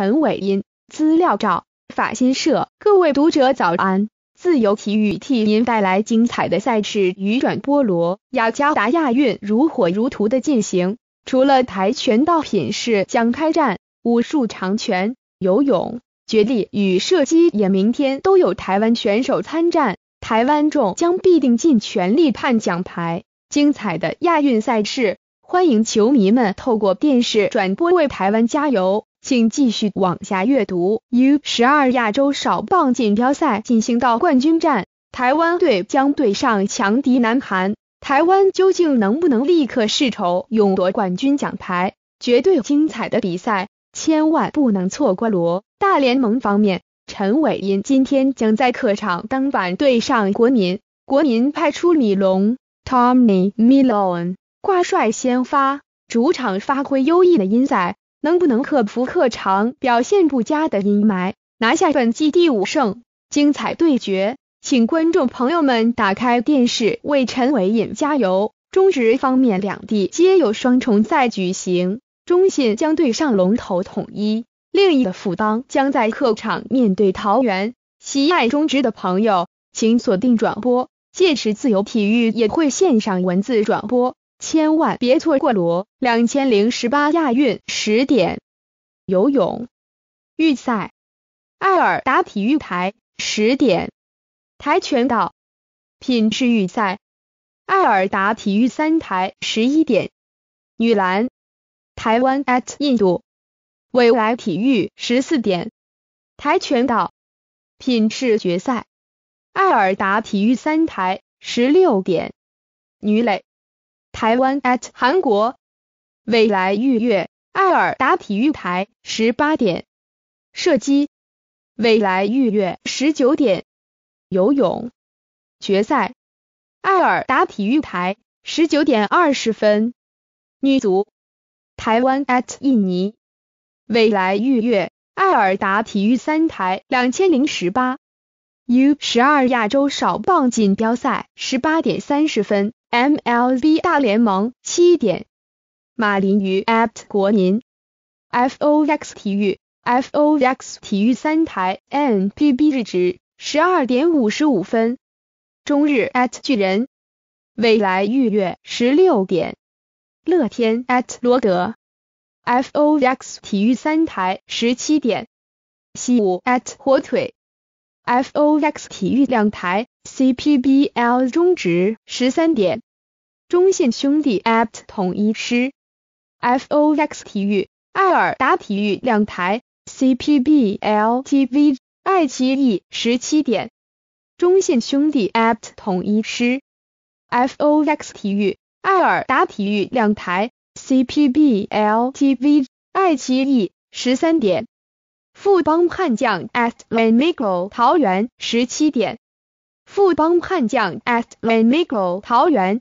陈伟音，资料照，法新社。各位读者早安！自由体育替您带来精彩的赛事。与转菠萝，雅加达亚运如火如荼的进行。除了跆拳道品势将开战，武术、长拳、游泳、绝地与射击也明天都有台湾选手参战。台湾众将必定尽全力盼奖牌。精彩的亚运赛事，欢迎球迷们透过电视转播为台湾加油。请继续往下阅读。U 十二亚洲少棒锦标赛进行到冠军战，台湾队将对上强敌南韩。台湾究竟能不能立刻复仇，勇夺冠军奖牌？绝对精彩的比赛，千万不能错过。罗大联盟方面，陈伟因今天将在客场当板对上国民，国民派出李龙 （Tommy Milone） 挂帅先发，主场发挥优异的音仔。能不能克服客场表现不佳的阴霾，拿下本季第五胜？精彩对决，请观众朋友们打开电视为陈伟颖加油。中职方面，两地皆有双重赛举行，中信将对上龙头统一，另一个辅帮将在客场面对桃园。喜爱中职的朋友，请锁定转播，届时自由体育也会线上文字转播。千万别错过！罗两千零十八亚运十点游泳预赛，爱尔达体育台十点跆拳道品质预赛，爱尔达体育三台十一点女篮台湾 at 印度未来体育十四点跆拳道品质决赛，爱尔达体育三台十六点女垒。台湾 at 韩国，未来预约艾尔达体育台十八点射击，未来预约十九点游泳决赛，艾尔达体育台十九点二十分女足，台湾 at 印尼，未来预约艾尔达体育三台两千零十八 U 十二亚洲少棒锦标赛十八点三十分。MLB 大联盟七点，马林鱼 at 国民，FOX 体育，FOX 体育三台，NPB 日值十二点五十五分，中日 at 巨人，未来预约十六点，乐天 at 罗德，FOX 体育三台十七点，西武 at 火腿，FOX 体育两台。CPBL 中值十三点，中信兄弟 AT p 统一师，FOX 体育、尔达体育两台 CPBL TV 爱奇艺十七点，中信兄弟 AT p 统一师，FOX 体育、尔达体育两台 CPBL TV 爱奇艺十三点，富邦悍将 AT i 尼 o 桃园十七点。富邦悍将 Atlanico 桃园。